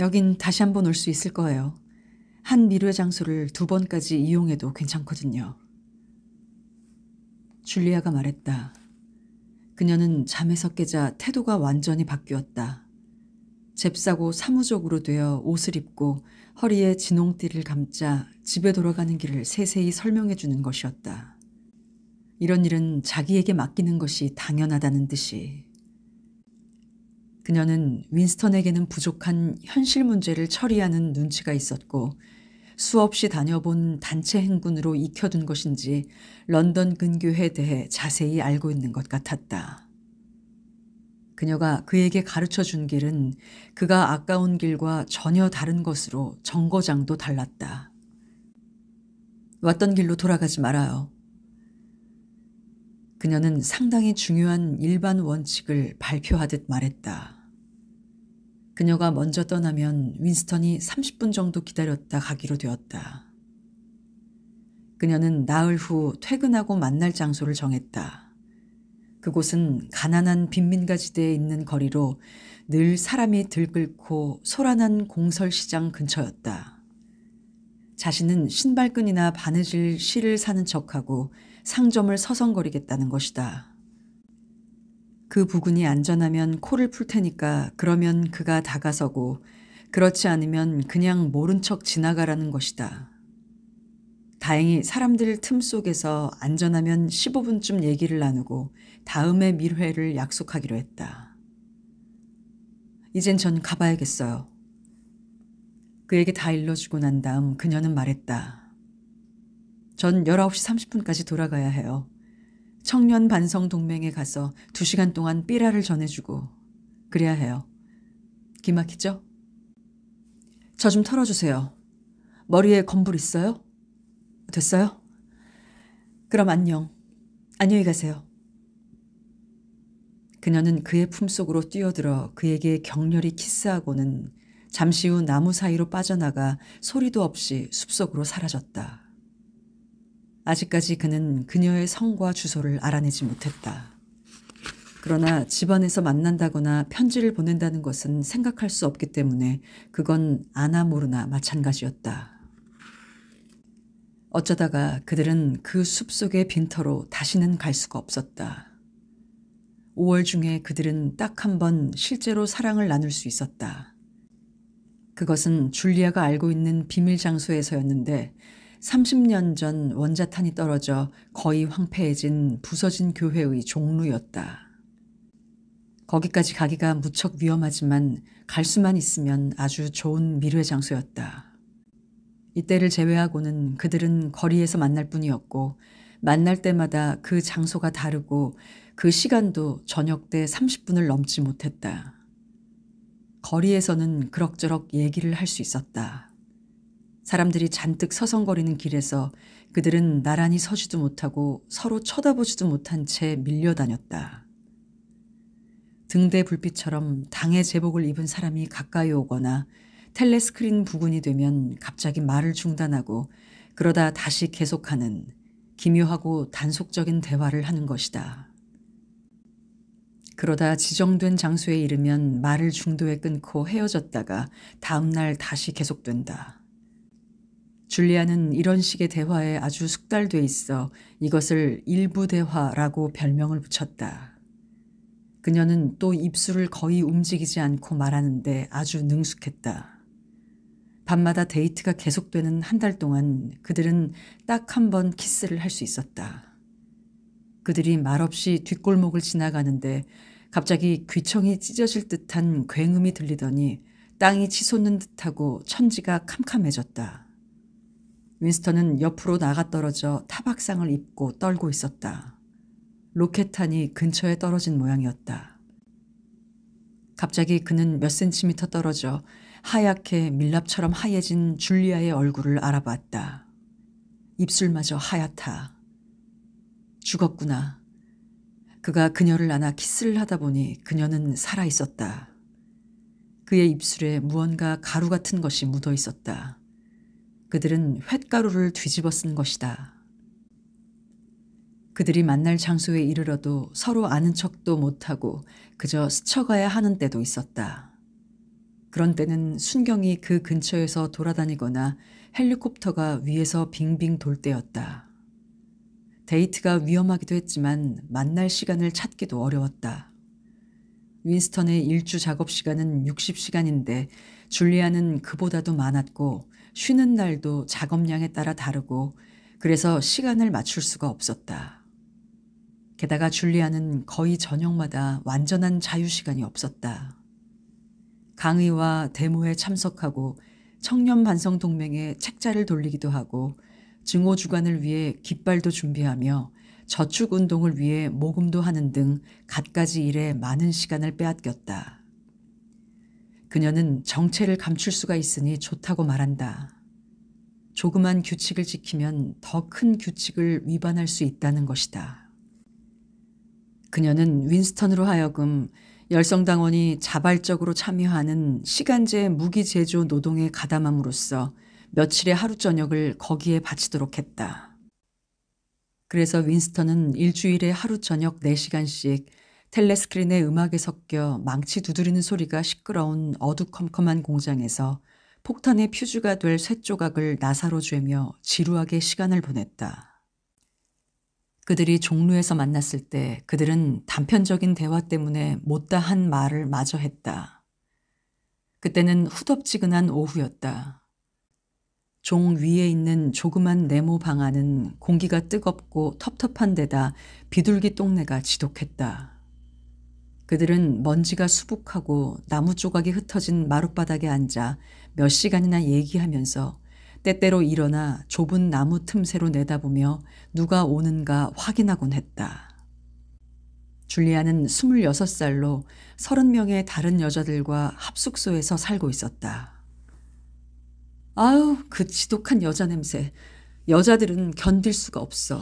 여긴 다시 한 번 올 수 있을 거예요. 한 미루의 장소를 두 번까지 이용해도 괜찮거든요. 줄리아가 말했다. 그녀는 잠에서 깨자 태도가 완전히 바뀌었다. 잽싸고 사무적으로 되어 옷을 입고 허리에 진홍띠를 감자 집에 돌아가는 길을 세세히 설명해 주는 것이었다. 이런 일은 자기에게 맡기는 것이 당연하다는 듯이 그녀는 윈스턴에게는 부족한 현실 문제를 처리하는 눈치가 있었고 수없이 다녀본 단체 행군으로 익혀둔 것인지 런던 근교에 대해 자세히 알고 있는 것 같았다. 그녀가 그에게 가르쳐 준 길은 그가 아까운 길과 전혀 다른 것으로 정거장도 달랐다. 왔던 길로 돌아가지 말아요. 그녀는 상당히 중요한 일반 원칙을 발표하듯 말했다. 그녀가 먼저 떠나면 윈스턴이 30분 정도 기다렸다 가기로 되었다. 그녀는 나흘 후 퇴근하고 만날 장소를 정했다. 그곳은 가난한 빈민가지대에 있는 거리로 늘 사람이 들끓고 소란한 공설시장 근처였다. 자신은 신발끈이나 바느질 실을 사는 척하고 상점을 서성거리겠다는 것이다. 그 부근이 안전하면 코를 풀 테니까 그러면 그가 다가서고 그렇지 않으면 그냥 모른 척 지나가라는 것이다. 다행히 사람들 틈 속에서 안전하면 15분쯤 얘기를 나누고 다음에 밀회를 약속하기로 했다. 이젠 전 가봐야겠어요. 그에게 다 일러주고 난 다음 그녀는 말했다. 전 19시 30분까지 돌아가야 해요. 청년 반성 동맹에 가서 2시간 동안 삐라를 전해주고 그래야 해요. 기막히죠? 저 좀 털어주세요. 머리에 검불 있어요? 됐어요? 그럼 안녕. 안녕히 가세요. 그녀는 그의 품속으로 뛰어들어 그에게 격렬히 키스하고는 잠시 후 나무 사이로 빠져나가 소리도 없이 숲속으로 사라졌다. 아직까지 그는 그녀의 성과 주소를 알아내지 못했다. 그러나 집안에서 만난다거나 편지를 보낸다는 것은 생각할 수 없기 때문에 그건 아나 모르나 마찬가지였다. 어쩌다가 그들은 그 숲속의 빈터로 다시는 갈 수가 없었다. 5월 중에 그들은 딱 한 번 실제로 사랑을 나눌 수 있었다. 그것은 줄리아가 알고 있는 비밀 장소에서였는데 30년 전 원자탄이 떨어져 거의 황폐해진 부서진 교회의 종루였다. 거기까지 가기가 무척 위험하지만 갈 수만 있으면 아주 좋은 미래 장소였다. 이때를 제외하고는 그들은 거리에서 만날 뿐이었고 만날 때마다 그 장소가 다르고 그 시간도 저녁 때 30분을 넘지 못했다. 거리에서는 그럭저럭 얘기를 할 수 있었다. 사람들이 잔뜩 서성거리는 길에서 그들은 나란히 서지도 못하고 서로 쳐다보지도 못한 채 밀려다녔다. 등대 불빛처럼 당의 제복을 입은 사람이 가까이 오거나 텔레스크린 부근이 되면 갑자기 말을 중단하고 그러다 다시 계속하는 기묘하고 단속적인 대화를 하는 것이다. 그러다 지정된 장소에 이르면 말을 중도에 끊고 헤어졌다가 다음날 다시 계속된다. 줄리아는 이런 식의 대화에 아주 숙달돼 있어 이것을 일부 대화라고 별명을 붙였다. 그녀는 또 입술을 거의 움직이지 않고 말하는데 아주 능숙했다. 밤마다 데이트가 계속되는 한 달 동안 그들은 딱 한 번 키스를 할 수 있었다. 그들이 말없이 뒷골목을 지나가는데 갑자기 귀청이 찢어질 듯한 굉음이 들리더니 땅이 치솟는 듯하고 천지가 캄캄해졌다. 윈스턴은 옆으로 나가 떨어져 타박상을 입고 떨고 있었다. 로켓탄이 근처에 떨어진 모양이었다. 갑자기 그는 몇 센티미터 떨어져 하얗게 밀랍처럼 하얘진 줄리아의 얼굴을 알아봤다. 입술마저 하얗다. 죽었구나. 그가 그녀를 안아 키스를 하다 보니 그녀는 살아있었다. 그의 입술에 무언가 가루 같은 것이 묻어 있었다. 그들은 횟가루를 뒤집어 쓴 것이다. 그들이 만날 장소에 이르러도 서로 아는 척도 못하고 그저 스쳐가야 하는 때도 있었다. 그런 때는 순경이 그 근처에서 돌아다니거나 헬리콥터가 위에서 빙빙 돌 때였다. 데이트가 위험하기도 했지만 만날 시간을 찾기도 어려웠다. 윈스턴의 일주 작업 시간은 60시간인데 줄리아는 그보다도 많았고 쉬는 날도 작업량에 따라 다르고 그래서 시간을 맞출 수가 없었다. 게다가 줄리아는 거의 저녁마다 완전한 자유시간이 없었다. 강의와 데모에 참석하고 청년 반성 동맹에 책자를 돌리기도 하고 증오 주간을 위해 깃발도 준비하며 저축 운동을 위해 모금도 하는 등 갖가지 일에 많은 시간을 빼앗겼다. 그녀는 정체를 감출 수가 있으니 좋다고 말한다. 조그만 규칙을 지키면 더 큰 규칙을 위반할 수 있다는 것이다. 그녀는 윈스턴으로 하여금 열성당원이 자발적으로 참여하는 시간제 무기 제조 노동에 가담함으로써 며칠의 하루 저녁을 거기에 바치도록 했다. 그래서 윈스턴은 일주일에 하루 저녁 4시간씩 텔레스크린의 음악에 섞여 망치 두드리는 소리가 시끄러운 어두컴컴한 공장에서 폭탄의 퓨즈가 될 쇳조각을 나사로 죄며 지루하게 시간을 보냈다. 그들이 종로에서 만났을 때 그들은 단편적인 대화 때문에 못다한 말을 마저 했다. 그때는 후덥지근한 오후였다. 종 위에 있는 조그만 네모 방 안은 공기가 뜨겁고 텁텁한 데다 비둘기 똥내가 지독했다. 그들은 먼지가 수북하고 나무 조각이 흩어진 마룻바닥에 앉아 몇 시간이나 얘기하면서 때때로 일어나 좁은 나무 틈새로 내다보며 누가 오는가 확인하곤 했다. 줄리아는 26살로 30명의 다른 여자들과 합숙소에서 살고 있었다. 아우, 그 지독한 여자 냄새. 여자들은 견딜 수가 없어.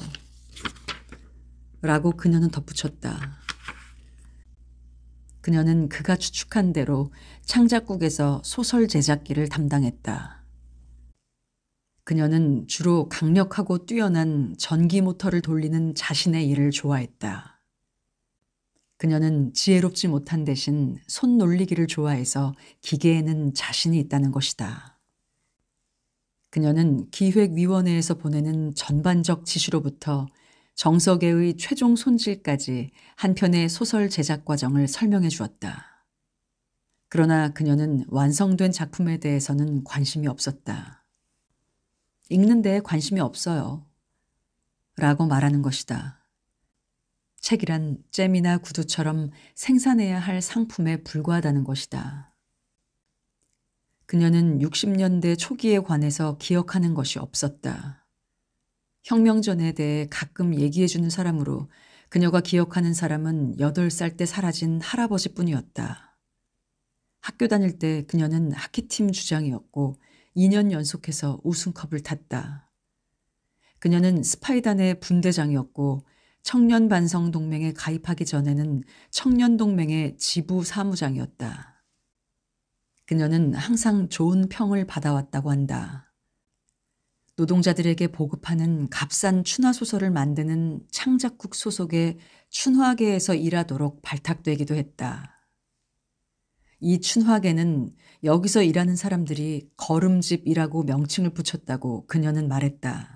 라고 그녀는 덧붙였다. 그녀는 그가 추측한 대로 창작국에서 소설 제작기를 담당했다. 그녀는 주로 강력하고 뛰어난 전기 모터를 돌리는 자신의 일을 좋아했다. 그녀는 지혜롭지 못한 대신 손 놀리기를 좋아해서 기계에는 자신이 있다는 것이다. 그녀는 기획위원회에서 보내는 전반적 지시로부터 정석의 최종 손질까지 한편의 소설 제작 과정을 설명해 주었다. 그러나 그녀는 완성된 작품에 대해서는 관심이 없었다. 읽는 데 관심이 없어요. 라고 말하는 것이다. 책이란 잼이나 구두처럼 생산해야 할 상품에 불과하다는 것이다. 그녀는 60년대 초기에 관해서 기억하는 것이 없었다. 혁명전에 대해 가끔 얘기해주는 사람으로 그녀가 기억하는 사람은 8살 때 사라진 할아버지뿐이었다. 학교 다닐 때 그녀는 하키팀 주장이었고 2년 연속해서 우승컵을 탔다. 그녀는 스파이단의 분대장이었고 청년 반성 동맹에 가입하기 전에는 청년 동맹의 지부 사무장이었다. 그녀는 항상 좋은 평을 받아왔다고 한다. 노동자들에게 보급하는 값싼 춘화소설을 만드는 창작국 소속의 춘화계에서 일하도록 발탁되기도 했다. 이 춘화계는 여기서 일하는 사람들이 거름집이라고 명칭을 붙였다고 그녀는 말했다.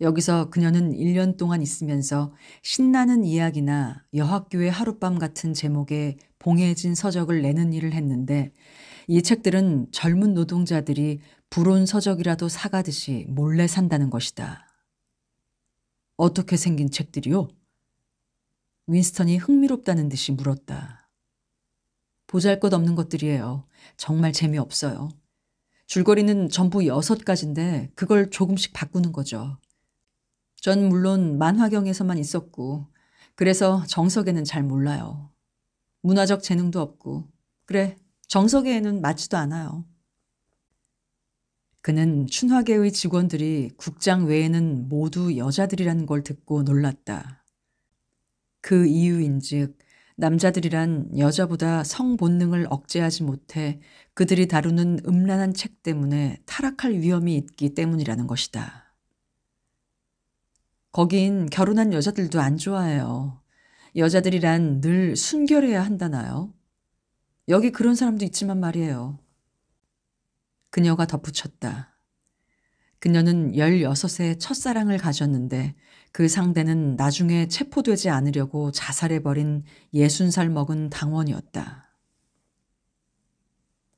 여기서 그녀는 1년 동안 있으면서 신나는 이야기나 여학교의 하룻밤 같은 제목의 봉해진 서적을 내는 일을 했는데 이 책들은 젊은 노동자들이 불온 서적이라도 사가듯이 몰래 산다는 것이다. 어떻게 생긴 책들이요? 윈스턴이 흥미롭다는 듯이 물었다. 보잘 것 없는 것들이에요. 정말 재미없어요. 줄거리는 전부 여섯 가지인데 그걸 조금씩 바꾸는 거죠. 전 물론 만화경에서만 있었고, 그래서 정석에는 잘 몰라요. 문화적 재능도 없고, 그래, 정석에는 맞지도 않아요. 그는 춘화계의 직원들이 국장 외에는 모두 여자들이라는 걸 듣고 놀랐다. 그 이유인즉 남자들이란 여자보다 성 본능을 억제하지 못해 그들이 다루는 음란한 책 때문에 타락할 위험이 있기 때문이라는 것이다. 거긴 결혼한 여자들도 안 좋아해요. 여자들이란 늘 순결해야 한다나요? 여기 그런 사람도 있지만 말이에요. 그녀가 덧붙였다. 그녀는 16세 첫사랑을 가졌는데 그 상대는 나중에 체포되지 않으려고 자살해버린 60살 먹은 당원이었다.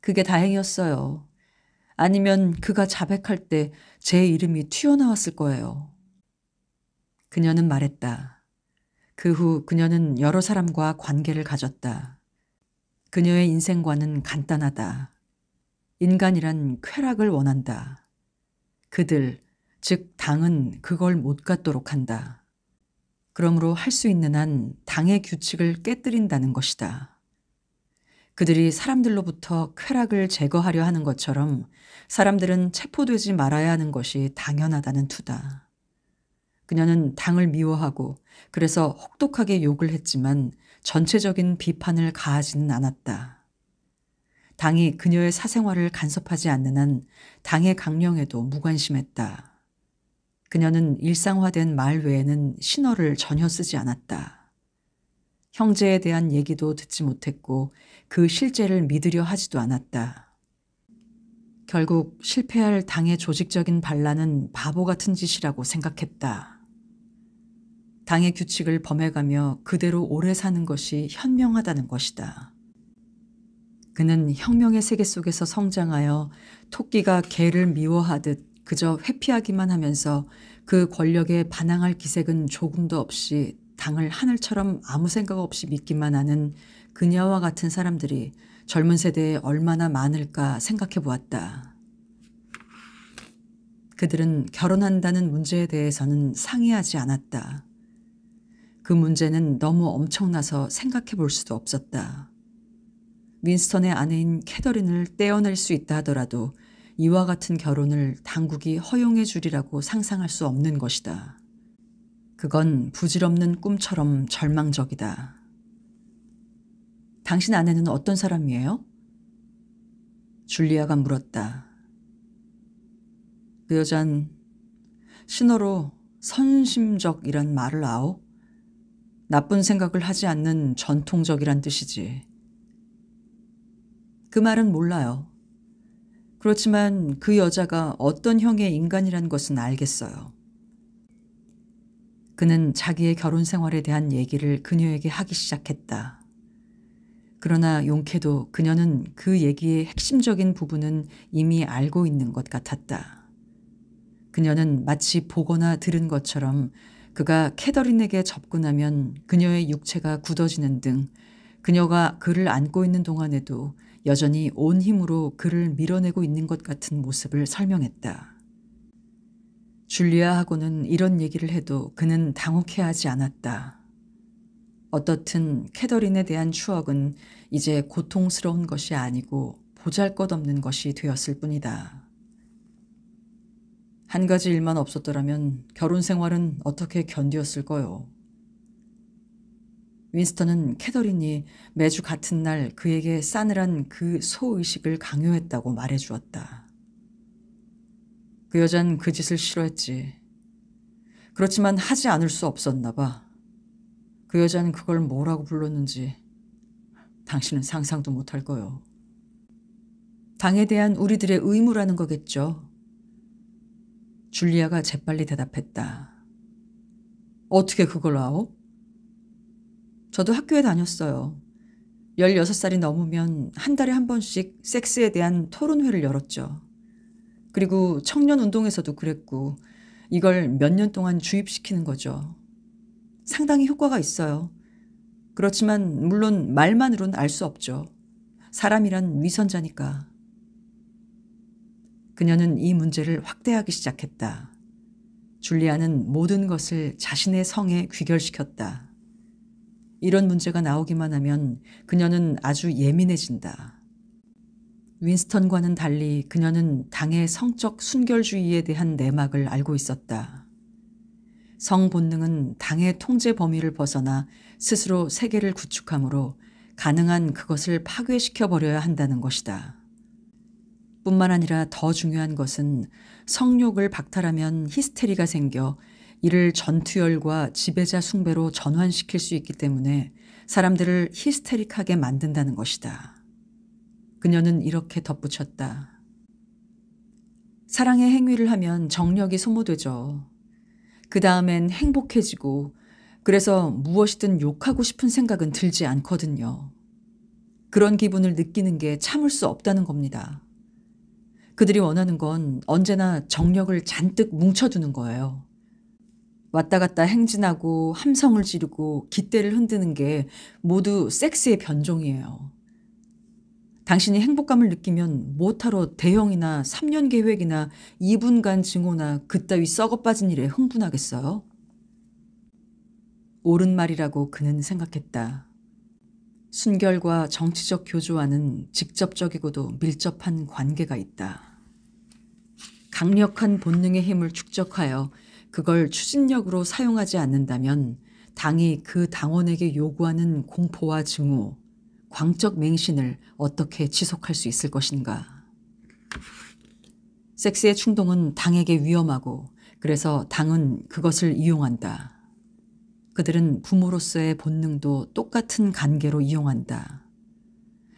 그게 다행이었어요. 아니면 그가 자백할 때 제 이름이 튀어나왔을 거예요. 그녀는 말했다. 그 후 그녀는 여러 사람과 관계를 가졌다. 그녀의 인생관은 간단하다. 인간이란 쾌락을 원한다. 그들, 즉 당은 그걸 못 갖도록 한다. 그러므로 할 수 있는 한 당의 규칙을 깨뜨린다는 것이다. 그들이 사람들로부터 쾌락을 제거하려 하는 것처럼 사람들은 체포되지 말아야 하는 것이 당연하다는 투다. 그녀는 당을 미워하고 그래서 혹독하게 욕을 했지만 전체적인 비판을 가하지는 않았다. 당이 그녀의 사생활을 간섭하지 않는 한 당의 강령에도 무관심했다. 그녀는 일상화된 말 외에는 신어를 전혀 쓰지 않았다. 형제에 대한 얘기도 듣지 못했고 그 실제를 믿으려 하지도 않았다. 결국 실패할 당의 조직적인 반란은 바보 같은 짓이라고 생각했다. 당의 규칙을 범해가며 그대로 오래 사는 것이 현명하다는 것이다. 그는 혁명의 세계 속에서 성장하여 토끼가 개를 미워하듯 그저 회피하기만 하면서 그 권력에 반항할 기색은 조금도 없이 당을 하늘처럼 아무 생각 없이 믿기만 하는 그녀와 같은 사람들이 젊은 세대에 얼마나 많을까 생각해 보았다. 그들은 결혼한다는 문제에 대해서는 상의하지 않았다. 그 문제는 너무 엄청나서 생각해 볼 수도 없었다. 윈스턴의 아내인 캐더린을 떼어낼 수 있다 하더라도 이와 같은 결혼을 당국이 허용해 주리라고 상상할 수 없는 것이다. 그건 부질없는 꿈처럼 절망적이다. 당신 아내는 어떤 사람이에요? 줄리아가 물었다. 그 여잔 신어로 선심적이란 말을 아오? 나쁜 생각을 하지 않는 전통적이란 뜻이지. 그 말은 몰라요. 그렇지만 그 여자가 어떤 형의 인간이란 것은 알겠어요. 그는 자기의 결혼 생활에 대한 얘기를 그녀에게 하기 시작했다. 그러나 용케도 그녀는 그 얘기의 핵심적인 부분은 이미 알고 있는 것 같았다. 그녀는 마치 보거나 들은 것처럼 그가 캐더린에게 접근하면 그녀의 육체가 굳어지는 등 그녀가 그를 안고 있는 동안에도 여전히 온 힘으로 그를 밀어내고 있는 것 같은 모습을 설명했다. 줄리아하고는 이런 얘기를 해도 그는 당혹해하지 않았다. 어떻든 캐더린에 대한 추억은 이제 고통스러운 것이 아니고 보잘 것 없는 것이 되었을 뿐이다. 한 가지 일만 없었더라면 결혼 생활은 어떻게 견디었을까요? 윈스턴은 캐더린이 매주 같은 날 그에게 싸늘한 그 소의식을 강요했다고 말해주었다. 그 여잔 그 짓을 싫어했지. 그렇지만 하지 않을 수 없었나 봐. 그 여자는 그걸 뭐라고 불렀는지 당신은 상상도 못할 거요. 당에 대한 우리들의 의무라는 거겠죠. 줄리아가 재빨리 대답했다. 어떻게 그걸 아오? 저도 학교에 다녔어요. 16살이 넘으면 한 달에 한 번씩 섹스에 대한 토론회를 열었죠. 그리고 청년 운동에서도 그랬고, 이걸 몇 년 동안 주입시키는 거죠. 상당히 효과가 있어요. 그렇지만, 물론 말만으론 알 수 없죠. 사람이란 위선자니까. 그녀는 이 문제를 확대하기 시작했다. 줄리아는 모든 것을 자신의 성에 귀결시켰다. 이런 문제가 나오기만 하면 그녀는 아주 예민해진다. 윈스턴과는 달리 그녀는 당의 성적 순결주의에 대한 내막을 알고 있었다. 성 본능은 당의 통제 범위를 벗어나 스스로 세계를 구축하므로 가능한 그것을 파괴시켜 버려야 한다는 것이다. 뿐만 아니라 더 중요한 것은 성욕을 박탈하면 히스테리가 생겨 이를 전투열과 지배자 숭배로 전환시킬 수 있기 때문에 사람들을 히스테릭하게 만든다는 것이다. 그녀는 이렇게 덧붙였다. 사랑의 행위를 하면 정력이 소모되죠. 그 다음엔 행복해지고 그래서 무엇이든 욕하고 싶은 생각은 들지 않거든요. 그런 기분을 느끼는 게 참을 수 없다는 겁니다. 그들이 원하는 건 언제나 정력을 잔뜩 뭉쳐두는 거예요. 왔다 갔다 행진하고 함성을 지르고 깃대를 흔드는 게 모두 섹스의 변종이에요. 당신이 행복감을 느끼면 못하러 대형이나 3년 계획이나 2분간 증오나 그따위 썩어 빠진 일에 흥분하겠어요? 옳은 말이라고 그는 생각했다. 순결과 정치적 교조와는 직접적이고도 밀접한 관계가 있다. 강력한 본능의 힘을 축적하여 그걸 추진력으로 사용하지 않는다면 당이 그 당원에게 요구하는 공포와 증오, 광적 맹신을 어떻게 지속할 수 있을 것인가. 섹스의 충동은 당에게 위험하고 그래서 당은 그것을 이용한다. 그들은 부모로서의 본능도 똑같은 관계로 이용한다.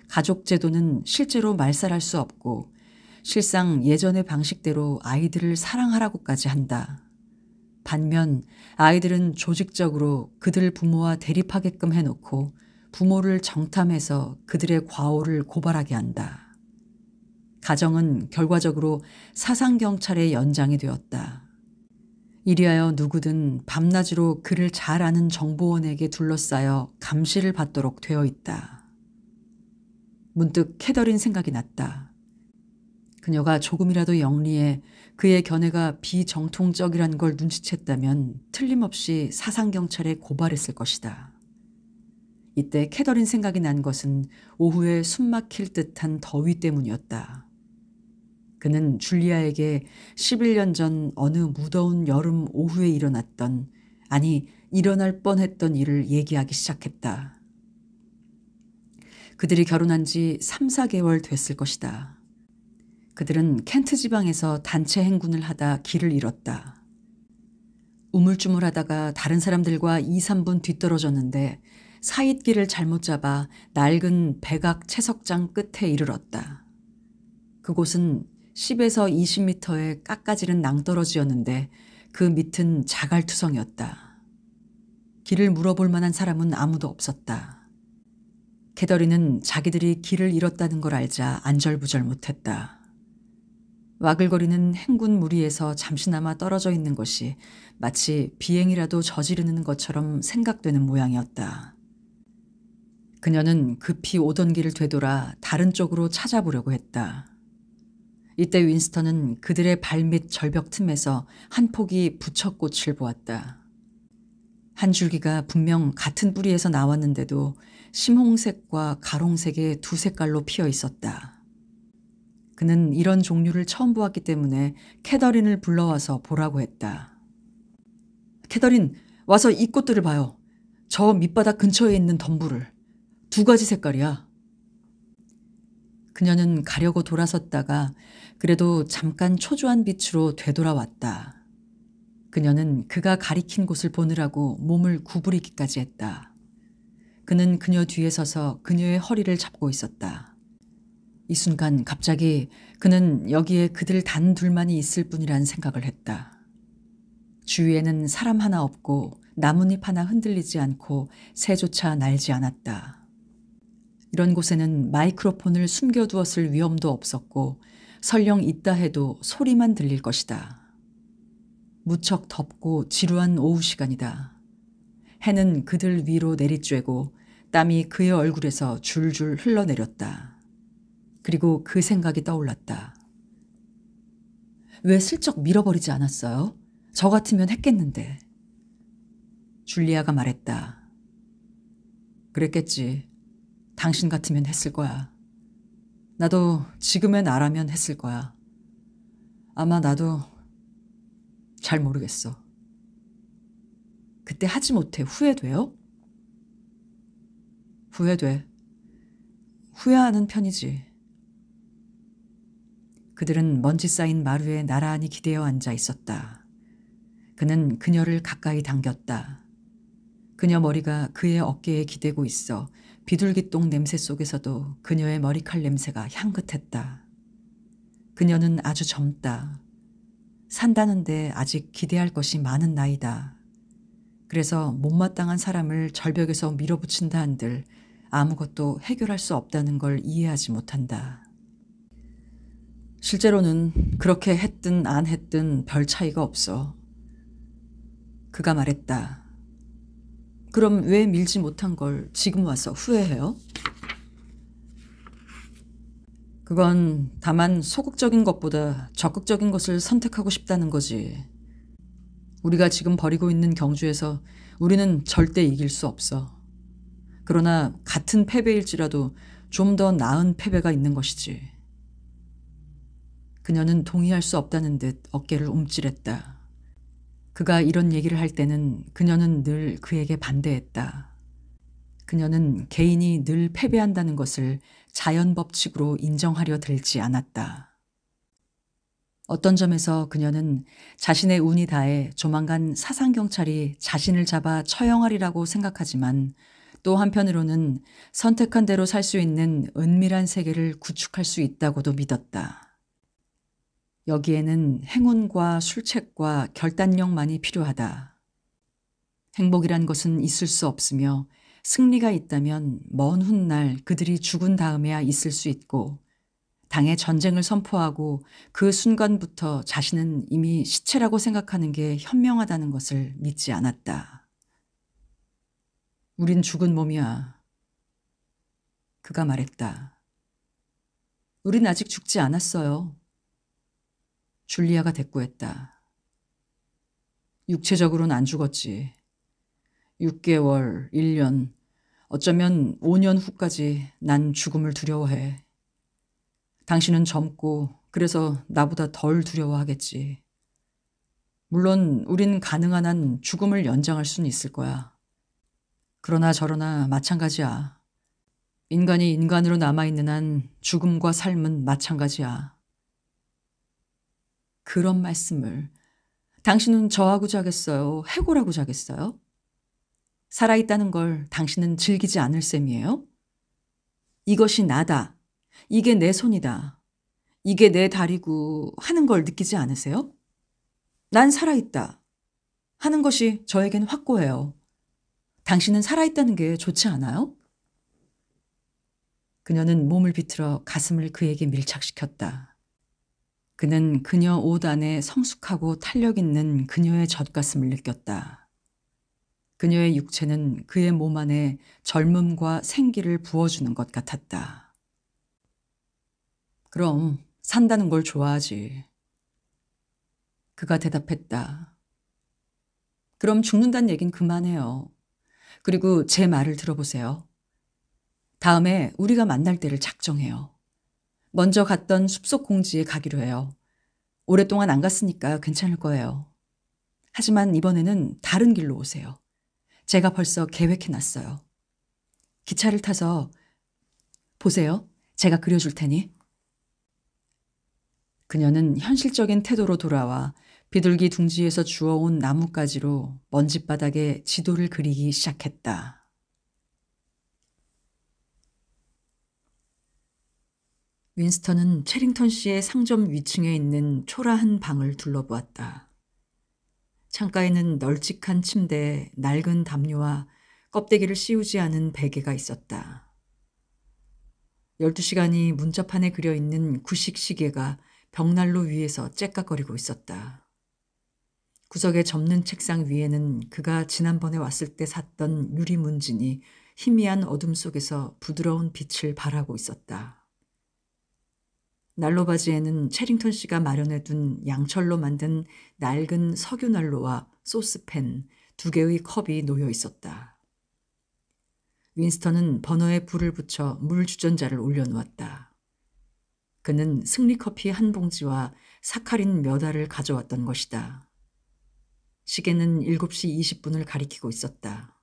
가족 제도는 실제로 말살할 수 없고 실상 예전의 방식대로 아이들을 사랑하라고까지 한다. 반면 아이들은 조직적으로 그들 부모와 대립하게끔 해놓고 부모를 정탐해서 그들의 과오를 고발하게 한다. 가정은 결과적으로 사상경찰의 연장이 되었다. 이리하여 누구든 밤낮으로 그를 잘 아는 정보원에게 둘러싸여 감시를 받도록 되어 있다. 문득 캐더린 생각이 났다. 그녀가 조금이라도 영리해 그의 견해가 비정통적이란 걸 눈치챘다면 틀림없이 사상경찰에 고발했을 것이다. 이때 캐더린 생각이 난 것은 오후에 숨막힐 듯한 더위 때문이었다. 그는 줄리아에게 11년 전 어느 무더운 여름 오후에 일어났던 아니 일어날 뻔했던 일을 얘기하기 시작했다. 그들이 결혼한 지 3, 4개월 됐을 것이다. 그들은 켄트 지방에서 단체 행군을 하다 길을 잃었다. 우물쭈물하다가 다른 사람들과 2, 3분 뒤떨어졌는데 사잇길을 잘못 잡아 낡은 백악 채석장 끝에 이르렀다. 그곳은 10에서 20미터의 깎아지른 낭떠러지였는데 그 밑은 자갈투성이었다. 길을 물어볼 만한 사람은 아무도 없었다. 캐더리는 자기들이 길을 잃었다는 걸 알자 안절부절 못했다. 와글거리는 행군 무리에서 잠시나마 떨어져 있는 것이 마치 비행이라도 저지르는 것처럼 생각되는 모양이었다. 그녀는 급히 오던 길을 되돌아 다른 쪽으로 찾아보려고 했다. 이때 윈스턴은 그들의 발밑 절벽 틈에서 한 폭이 부처꽃을 보았다. 한 줄기가 분명 같은 뿌리에서 나왔는데도 심홍색과 가롱색의 두 색깔로 피어 있었다. 그는 이런 종류를 처음 보았기 때문에 캐더린을 불러와서 보라고 했다. 캐더린, 와서 이 꽃들을 봐요. 저 밑바닥 근처에 있는 덤불을. 두 가지 색깔이야. 그녀는 가려고 돌아섰다가 그래도 잠깐 초조한 빛으로 되돌아왔다. 그녀는 그가 가리킨 곳을 보느라고 몸을 구부리기까지 했다. 그는 그녀 뒤에 서서 그녀의 허리를 잡고 있었다. 이 순간 갑자기 그는 여기에 그들 단 둘만이 있을 뿐이란 생각을 했다. 주위에는 사람 하나 없고 나뭇잎 하나 흔들리지 않고 새조차 날지 않았다. 이런 곳에는 마이크로폰을 숨겨두었을 위험도 없었고 설령 있다 해도 소리만 들릴 것이다. 무척 덥고 지루한 오후 시간이다. 해는 그들 위로 내리쬐고 땀이 그의 얼굴에서 줄줄 흘러내렸다. 그리고 그 생각이 떠올랐다. 왜 슬쩍 밀어버리지 않았어요? 저 같으면 했겠는데. 줄리아가 말했다. 그랬겠지. 당신 같으면 했을 거야. 나도 지금의 나라면 했을 거야. 아마 나도 잘 모르겠어. 그때 하지 못해 후회돼요? 후회돼. 후회하는 편이지. 그들은 먼지 쌓인 마루에 나란히 기대어 앉아 있었다. 그는 그녀를 가까이 당겼다. 그녀 머리가 그의 어깨에 기대고 있어 비둘기똥 냄새 속에서도 그녀의 머리칼 냄새가 향긋했다. 그녀는 아주 젊다. 산다는데 아직 기대할 것이 많은 나이다. 그래서 못마땅한 사람을 절벽에서 밀어붙인다 한들 아무것도 해결할 수 없다는 걸 이해하지 못한다. 실제로는 그렇게 했든 안 했든 별 차이가 없어. 그가 말했다. 그럼 왜 밀지 못한 걸 지금 와서 후회해요? 그건 다만 소극적인 것보다 적극적인 것을 선택하고 싶다는 거지. 우리가 지금 버리고 있는 경주에서 우리는 절대 이길 수 없어. 그러나 같은 패배일지라도 좀 더 나은 패배가 있는 것이지. 그녀는 동의할 수 없다는 듯 어깨를 움찔했다. 그가 이런 얘기를 할 때는 그녀는 늘 그에게 반대했다. 그녀는 개인이 늘 패배한다는 것을 자연 법칙으로 인정하려 들지 않았다. 어떤 점에서 그녀는 자신의 운이 다해 조만간 사상경찰이 자신을 잡아 처형하리라고 생각하지만 또 한편으로는 선택한 대로 살 수 있는 은밀한 세계를 구축할 수 있다고도 믿었다. 여기에는 행운과 술책과 결단력만이 필요하다. 행복이란 것은 있을 수 없으며 승리가 있다면 먼 훗날 그들이 죽은 다음에야 있을 수 있고 당의 전쟁을 선포하고 그 순간부터 자신은 이미 시체라고 생각하는 게 현명하다는 것을 믿지 않았다. 우린 죽은 몸이야. 그가 말했다. 우린 아직 죽지 않았어요. 줄리아가 대꾸했다. 육체적으로는 안 죽었지. 6개월, 1년, 어쩌면 5년 후까지 난 죽음을 두려워해. 당신은 젊고 그래서 나보다 덜 두려워하겠지. 물론 우린 가능한 한 죽음을 연장할 수는 있을 거야. 그러나 저러나 마찬가지야. 인간이 인간으로 남아있는 한 죽음과 삶은 마찬가지야. 그런 말씀을 당신은 저하고 자겠어요? 해고라고 자겠어요? 살아있다는 걸 당신은 즐기지 않을 셈이에요? 이것이 나다. 이게 내 손이다. 이게 내 다리고 하는 걸 느끼지 않으세요? 난 살아있다. 하는 것이 저에겐 확고해요. 당신은 살아있다는 게 좋지 않아요? 그녀는 몸을 비틀어 가슴을 그에게 밀착시켰다. 그는 그녀 옷 안에 성숙하고 탄력 있는 그녀의 젖 가슴을 느꼈다. 그녀의 육체는 그의 몸 안에 젊음과 생기를 부어주는 것 같았다. 그럼 산다는 걸 좋아하지. 그가 대답했다. 그럼 죽는단 얘긴 그만해요. 그리고 제 말을 들어보세요. 다음에 우리가 만날 때를 작정해요. 먼저 갔던 숲속 공지에 가기로 해요. 오랫동안 안 갔으니까 괜찮을 거예요. 하지만 이번에는 다른 길로 오세요. 제가 벌써 계획해놨어요. 기차를 타서 보세요. 제가 그려줄 테니. 그녀는 현실적인 태도로 돌아와 비둘기 둥지에서 주워온 나뭇가지로 먼지바닥에 지도를 그리기 시작했다. 윈스턴은 체링턴 씨의 상점 위층에 있는 초라한 방을 둘러보았다. 창가에는 널찍한 침대에 낡은 담요와 껍데기를 씌우지 않은 베개가 있었다. 12시간이 문자판에 그려 있는 구식 시계가 벽난로 위에서 째깍거리고 있었다. 구석에 접는 책상 위에는 그가 지난번에 왔을 때 샀던 유리 문진이 희미한 어둠 속에서 부드러운 빛을 발하고 있었다. 난로 바지에는 체링턴 씨가 마련해 둔 양철로 만든 낡은 석유 난로와 소스팬 두 개의 컵이 놓여 있었다. 윈스턴은 버너에 불을 붙여 물 주전자를 올려놓았다. 그는 승리 커피 한 봉지와 사카린 몇 알을 가져왔던 것이다. 시계는 7시 20분을 가리키고 있었다.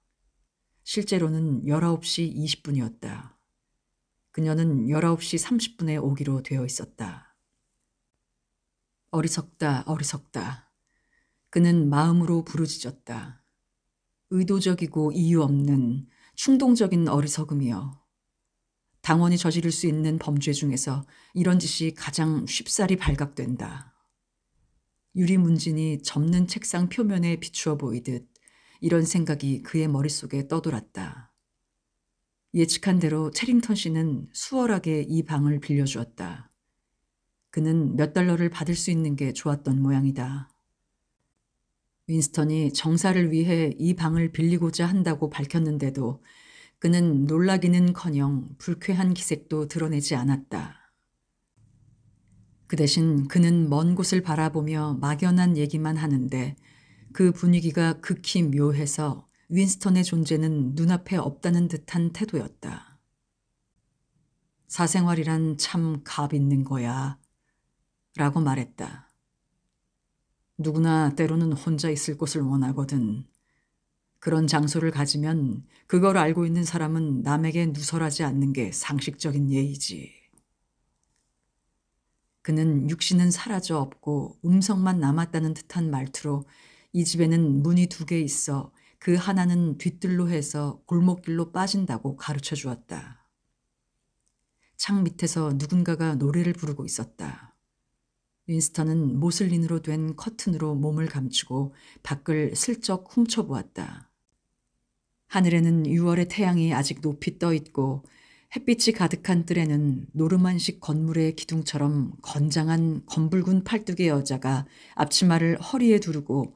실제로는 19시 20분이었다. 그녀는 19시 30분에 오기로 되어 있었다. 어리석다, 어리석다. 그는 마음으로 부르짖었다. 의도적이고 이유 없는 충동적인 어리석음이여. 당원이 저지를 수 있는 범죄 중에서 이런 짓이 가장 쉽사리 발각된다. 유리 문진이 접는 책상 표면에 비추어 보이듯 이런 생각이 그의 머릿속에 떠돌았다. 예측한 대로 체링턴 씨는 수월하게 이 방을 빌려주었다. 그는 몇 달러를 받을 수 있는 게 좋았던 모양이다. 윈스턴이 정사를 위해 이 방을 빌리고자 한다고 밝혔는데도 그는 놀라기는커녕 불쾌한 기색도 드러내지 않았다. 그 대신 그는 먼 곳을 바라보며 막연한 얘기만 하는데 그 분위기가 극히 묘해서 윈스턴의 존재는 눈앞에 없다는 듯한 태도였다. 사생활이란 참 갑 있는 거야. 라고 말했다. 누구나 때로는 혼자 있을 곳을 원하거든. 그런 장소를 가지면 그걸 알고 있는 사람은 남에게 누설하지 않는 게 상식적인 예의지. 그는 육신은 사라져 없고 음성만 남았다는 듯한 말투로 이 집에는 문이 두 개 있어 그 하나는 뒤뜰로 해서 골목길로 빠진다고 가르쳐 주었다. 창 밑에서 누군가가 노래를 부르고 있었다. 윈스턴은 모슬린으로 된 커튼으로 몸을 감추고 밖을 슬쩍 훔쳐보았다. 하늘에는 6월의 태양이 아직 높이 떠 있고 햇빛이 가득한 뜰에는 노르만식 건물의 기둥처럼 건장한 검붉은 팔뚝의 여자가 앞치마를 허리에 두르고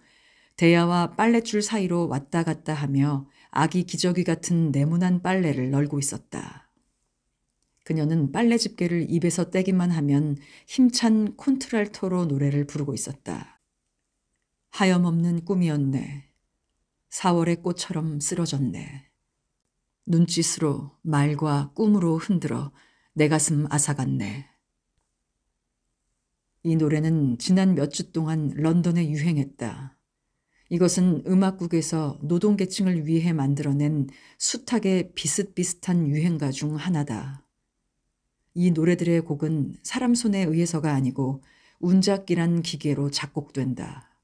대야와 빨랫줄 사이로 왔다 갔다 하며 아기 기저귀 같은 네모난 빨래를 널고 있었다. 그녀는 빨래 집게를 입에서 떼기만 하면 힘찬 콘트랄토로 노래를 부르고 있었다. 하염없는 꿈이었네. 4월의 꽃처럼 쓰러졌네. 눈짓으로 말과 꿈으로 흔들어 내 가슴 아아갔네이 노래는 지난 몇 주 동안 런던에 유행했다. 이것은 음악국에서 노동계층을 위해 만들어낸 숱하게 비슷비슷한 유행가 중 하나다. 이 노래들의 곡은 사람 손에 의해서가 아니고 운작기란 기계로 작곡된다.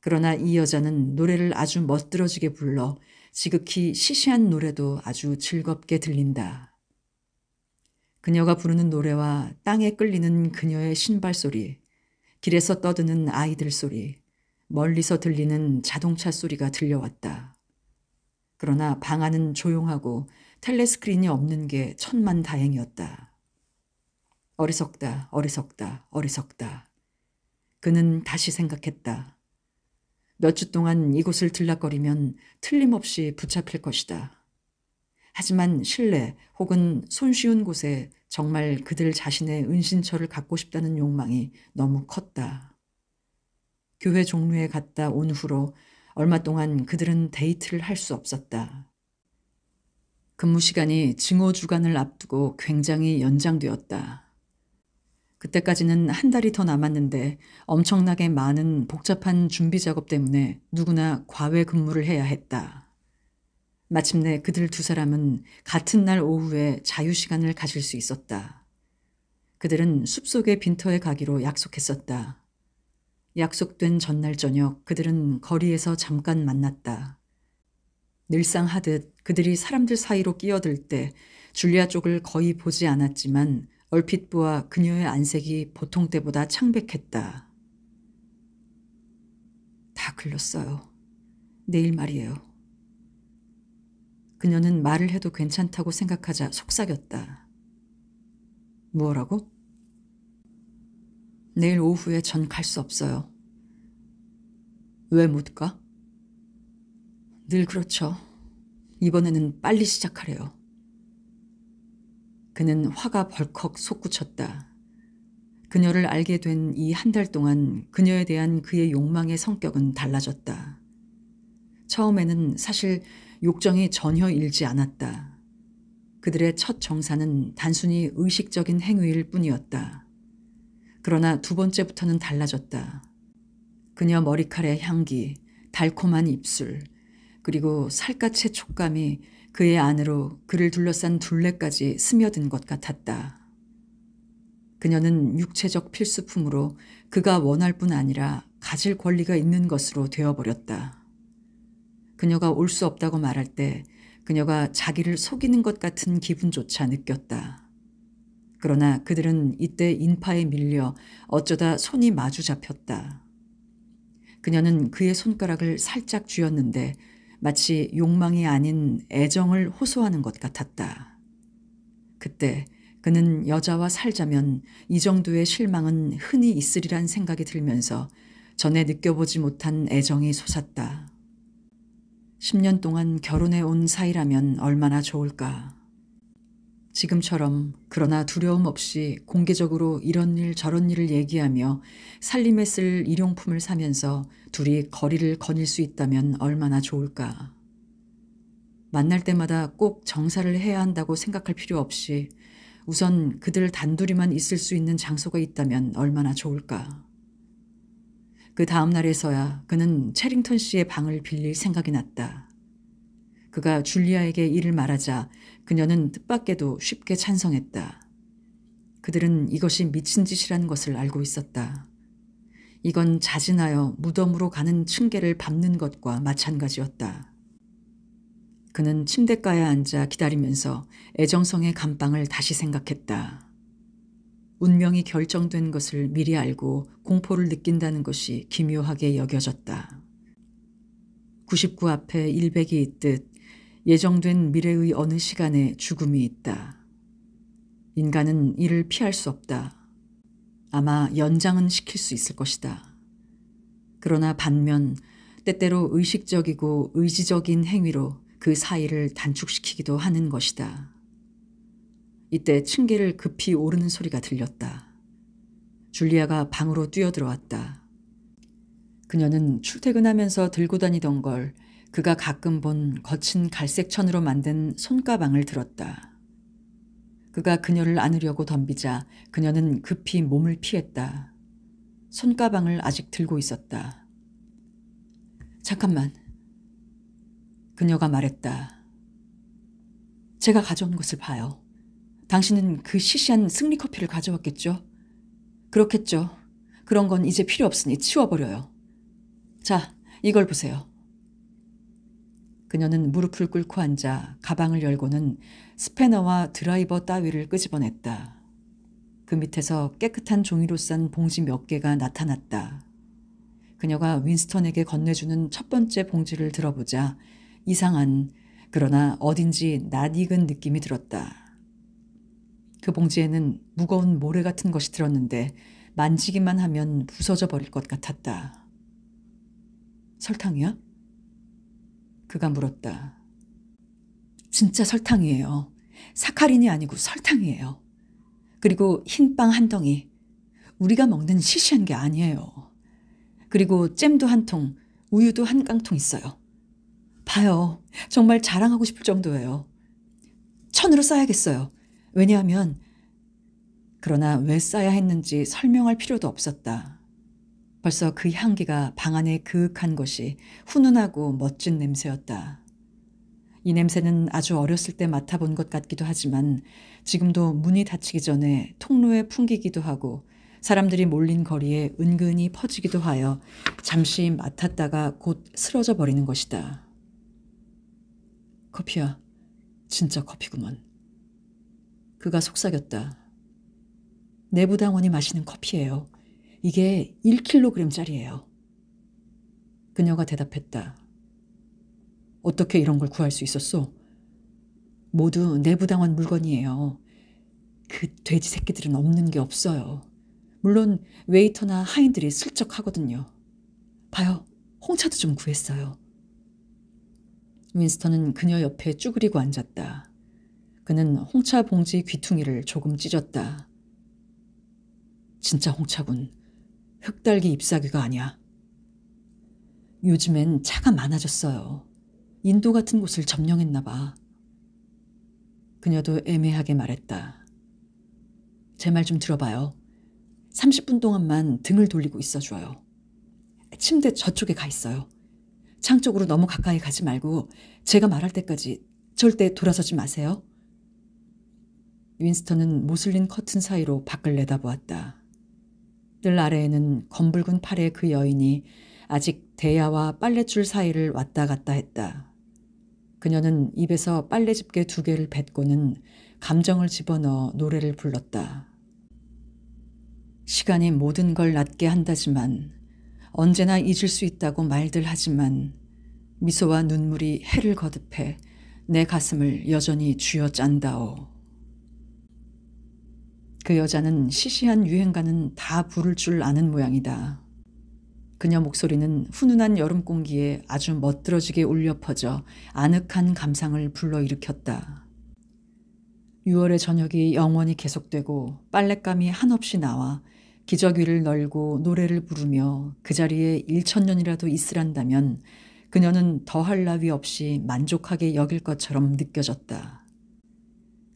그러나 이 여자는 노래를 아주 멋들어지게 불러 지극히 시시한 노래도 아주 즐겁게 들린다. 그녀가 부르는 노래와 땅에 끌리는 그녀의 신발 소리, 길에서 떠드는 아이들 소리, 멀리서 들리는 자동차 소리가 들려왔다. 그러나 방 안은 조용하고 텔레스크린이 없는 게 천만 다행이었다. 어리석다, 어리석다, 어리석다. 그는 다시 생각했다. 몇 주 동안 이곳을 들락거리면 틀림없이 붙잡힐 것이다. 하지만 실내 혹은 손쉬운 곳에 정말 그들 자신의 은신처를 갖고 싶다는 욕망이 너무 컸다. 교회 종류에 갔다 온 후로 얼마 동안 그들은 데이트를 할 수 없었다. 근무 시간이 증오 주간을 앞두고 굉장히 연장되었다. 그때까지는 한 달이 더 남았는데 엄청나게 많은 복잡한 준비 작업 때문에 누구나 과외 근무를 해야 했다. 마침내 그들 두 사람은 같은 날 오후에 자유 시간을 가질 수 있었다. 그들은 숲속의 빈터에 가기로 약속했었다. 약속된 전날 저녁 그들은 거리에서 잠깐 만났다. 늘상 하듯 그들이 사람들 사이로 끼어들 때 줄리아 쪽을 거의 보지 않았지만 얼핏 보아 그녀의 안색이 보통 때보다 창백했다. 다 글렀어요. 내일 말이에요. 그녀는 말을 해도 괜찮다고 생각하자 속삭였다. 뭐라고? 내일 오후에 전 갈 수 없어요. 왜 못 가? 늘 그렇죠. 이번에는 빨리 시작하래요. 그는 화가 벌컥 솟구쳤다. 그녀를 알게 된 이 한 달 동안 그녀에 대한 그의 욕망의 성격은 달라졌다. 처음에는 사실 욕정이 전혀 일지 않았다. 그들의 첫 정사는 단순히 의식적인 행위일 뿐이었다. 그러나 두 번째부터는 달라졌다. 그녀 머리칼의 향기, 달콤한 입술, 그리고 살갗의 촉감이 그의 안으로 그를 둘러싼 둘레까지 스며든 것 같았다. 그녀는 육체적 필수품으로 그가 원할 뿐 아니라 가질 권리가 있는 것으로 되어버렸다. 그녀가 올 수 없다고 말할 때 그녀가 자기를 속이는 것 같은 기분조차 느꼈다. 그러나 그들은 이때 인파에 밀려 어쩌다 손이 마주 잡혔다. 그녀는 그의 손가락을 살짝 쥐었는데 마치 욕망이 아닌 애정을 호소하는 것 같았다. 그때 그는 여자와 살자면 이 정도의 실망은 흔히 있으리란 생각이 들면서 전에 느껴보지 못한 애정이 솟았다. 10년 동안 결혼해 온 사이라면 얼마나 좋을까. 지금처럼 그러나 두려움 없이 공개적으로 이런 일 저런 일을 얘기하며 살림에 쓸 일용품을 사면서 둘이 거리를 거닐 수 있다면 얼마나 좋을까. 만날 때마다 꼭 정사를 해야 한다고 생각할 필요 없이 우선 그들 단둘이만 있을 수 있는 장소가 있다면 얼마나 좋을까. 그 다음 날에서야 그는 체링턴 씨의 방을 빌릴 생각이 났다. 그가 줄리아에게 이를 말하자 그녀는 뜻밖에도 쉽게 찬성했다. 그들은 이것이 미친 짓이라는 것을 알고 있었다. 이건 자진하여 무덤으로 가는 층계를 밟는 것과 마찬가지였다. 그는 침대가에 앉아 기다리면서 애정성의 감방을 다시 생각했다. 운명이 결정된 것을 미리 알고 공포를 느낀다는 것이 기묘하게 여겨졌다. 99 앞에 100이 있듯 예정된 미래의 어느 시간에 죽음이 있다. 인간은 이를 피할 수 없다. 아마 연장은 시킬 수 있을 것이다. 그러나 반면 때때로 의식적이고 의지적인 행위로 그 사이를 단축시키기도 하는 것이다. 이때 층계를 급히 오르는 소리가 들렸다. 줄리아가 방으로 뛰어들어왔다. 그녀는 출퇴근하면서 들고 다니던 걸 그가 가끔 본 거친 갈색 천으로 만든 손가방을 들었다. 그가 그녀를 안으려고 덤비자 그녀는 급히 몸을 피했다. 손가방을 아직 들고 있었다. 잠깐만. 그녀가 말했다. 제가 가져온 것을 봐요. 당신은 그 시시한 승리 커피를 가져왔겠죠? 그렇겠죠. 그런 건 이제 필요 없으니 치워버려요. 자, 이걸 보세요. 그녀는 무릎을 꿇고 앉아 가방을 열고는 스패너와 드라이버 따위를 끄집어냈다. 그 밑에서 깨끗한 종이로 싼 봉지 몇 개가 나타났다. 그녀가 윈스턴에게 건네주는 첫 번째 봉지를 들어보자 이상한 그러나 어딘지 낯익은 느낌이 들었다. 그 봉지에는 무거운 모래 같은 것이 들었는데 만지기만 하면 부서져 버릴 것 같았다. 설탕이야? 그가 물었다. 진짜 설탕이에요. 사카린이 아니고 설탕이에요. 그리고 흰빵 한 덩이. 우리가 먹는 시시한 게 아니에요. 그리고 잼도 한 통, 우유도 한 깡통 있어요. 봐요. 정말 자랑하고 싶을 정도예요. 천으로 써야겠어요. 왜냐하면, 그러나 왜 써야 했는지 설명할 필요도 없었다. 벌써 그 향기가 방 안에 그윽한 것이 훈훈하고 멋진 냄새였다. 이 냄새는 아주 어렸을 때 맡아본 것 같기도 하지만 지금도 문이 닫히기 전에 통로에 풍기기도 하고 사람들이 몰린 거리에 은근히 퍼지기도 하여 잠시 맡았다가 곧 쓰러져 버리는 것이다. 커피야. 진짜 커피구먼. 그가 속삭였다. 내부당원이 마시는 커피예요. 이게 1kg짜리예요. 그녀가 대답했다. 어떻게 이런 걸 구할 수 있었소? 모두 내부당한 물건이에요. 그 돼지 새끼들은 없는 게 없어요. 물론 웨이터나 하인들이 슬쩍 하거든요. 봐요. 홍차도 좀 구했어요. 윈스턴은 그녀 옆에 쭈그리고 앉았다. 그는 홍차 봉지 귀퉁이를 조금 찢었다. 진짜 홍차군. 흑딸기 잎사귀가 아니야. 요즘엔 차가 많아졌어요. 인도 같은 곳을 점령했나 봐. 그녀도 애매하게 말했다. 제 말 좀 들어봐요. 30분 동안만 등을 돌리고 있어줘요. 침대 저쪽에 가 있어요. 창 쪽으로 너무 가까이 가지 말고 제가 말할 때까지 절대 돌아서지 마세요. 윈스턴은 모슬린 커튼 사이로 밖을 내다보았다. 들 아래에는 검붉은 팔의 그 여인이 아직 대야와 빨랫줄 사이를 왔다 갔다 했다. 그녀는 입에서 빨래 집게 두 개를 뱉고는 감정을 집어넣어 노래를 불렀다. 시간이 모든 걸 낫게 한다지만 언제나 잊을 수 있다고 말들 하지만 미소와 눈물이 해를 거듭해 내 가슴을 여전히 쥐어짠다오. 그 여자는 시시한 유행가는 다 부를 줄 아는 모양이다. 그녀 목소리는 훈훈한 여름 공기에 아주 멋들어지게 울려 퍼져 아늑한 감상을 불러일으켰다. 6월의 저녁이 영원히 계속되고 빨랫감이 한없이 나와 기저귀를 널고 노래를 부르며 그 자리에 1천년이라도 있으란다면 그녀는 더할 나위 없이 만족하게 여길 것처럼 느껴졌다.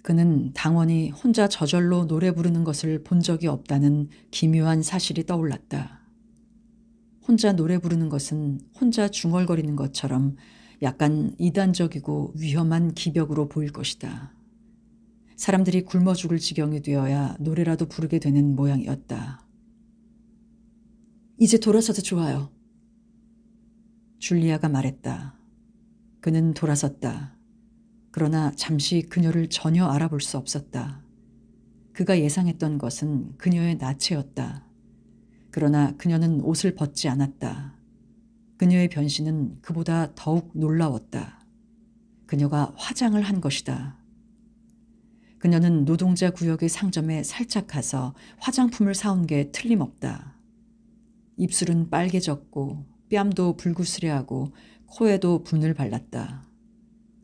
그는 당원이 혼자 저절로 노래 부르는 것을 본 적이 없다는 기묘한 사실이 떠올랐다. 혼자 노래 부르는 것은 혼자 중얼거리는 것처럼 약간 이단적이고 위험한 기벽으로 보일 것이다. 사람들이 굶어 죽을 지경이 되어야 노래라도 부르게 되는 모양이었다. 이제 돌아서도 좋아요. 줄리아가 말했다. 그는 돌아섰다. 그러나 잠시 그녀를 전혀 알아볼 수 없었다. 그가 예상했던 것은 그녀의 나체였다. 그러나 그녀는 옷을 벗지 않았다. 그녀의 변신은 그보다 더욱 놀라웠다. 그녀가 화장을 한 것이다. 그녀는 노동자 구역의 상점에 살짝 가서 화장품을 사온 게 틀림없다. 입술은 빨개졌고 뺨도 불구스레하고 코에도 분을 발랐다.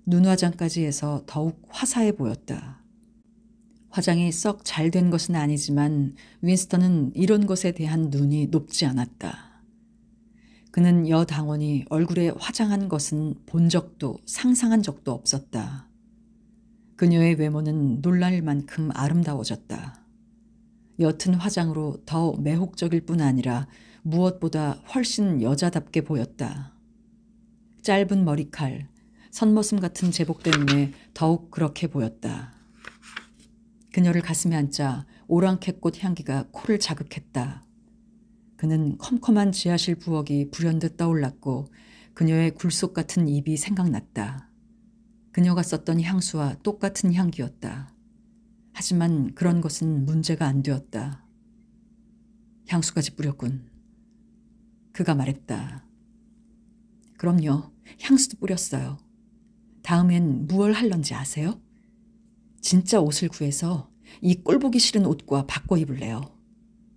눈화장까지 해서 더욱 화사해 보였다. 화장이 썩 잘 된 것은 아니지만 윈스턴은 이런 것에 대한 눈이 높지 않았다. 그는 여 당원이 얼굴에 화장한 것은 본 적도 상상한 적도 없었다. 그녀의 외모는 놀랄 만큼 아름다워졌다. 옅은 화장으로 더 매혹적일 뿐 아니라 무엇보다 훨씬 여자답게 보였다. 짧은 머리칼, 선모슴 같은 제복 때문에 더욱 그렇게 보였다. 그녀를 가슴에 앉자 오랑캐꽃 향기가 코를 자극했다. 그는 컴컴한 지하실 부엌이 불현듯 떠올랐고 그녀의 굴속 같은 입이 생각났다. 그녀가 썼던 향수와 똑같은 향기였다. 하지만 그런 것은 문제가 안 되었다. 향수까지 뿌렸군. 그가 말했다. 그럼요. 향수도 뿌렸어요. 다음엔 무얼 할런지 아세요? 진짜 옷을 구해서 이 꼴보기 싫은 옷과 바꿔 입을래요.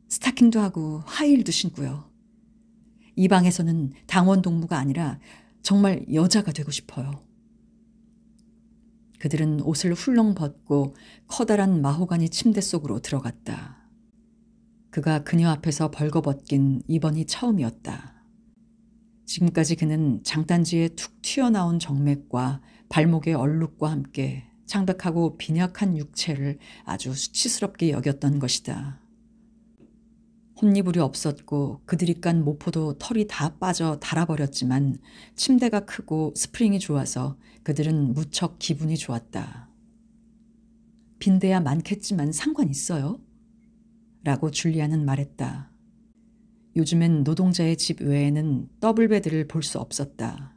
스타킹도 하고 하이힐도 신고요. 이 방에서는 당원 동무가 아니라 정말 여자가 되고 싶어요. 그들은 옷을 훌렁 벗고 커다란 마호가니 침대 속으로 들어갔다. 그가 그녀 앞에서 벌거벗긴 이번이 처음이었다. 지금까지 그는 장단지에 툭 튀어나온 정맥과 발목의 얼룩과 함께 창백하고 빈약한 육체를 아주 수치스럽게 여겼던 것이다. 혼니불이 없었고 그들이 깐 모포도 털이 다 빠져 달아버렸지만 침대가 크고 스프링이 좋아서 그들은 무척 기분이 좋았다. 빈대야 많겠지만 상관 있어요? 라고 줄리아는 말했다. 요즘엔 노동자의 집 외에는 더블베드를 볼 수 없었다.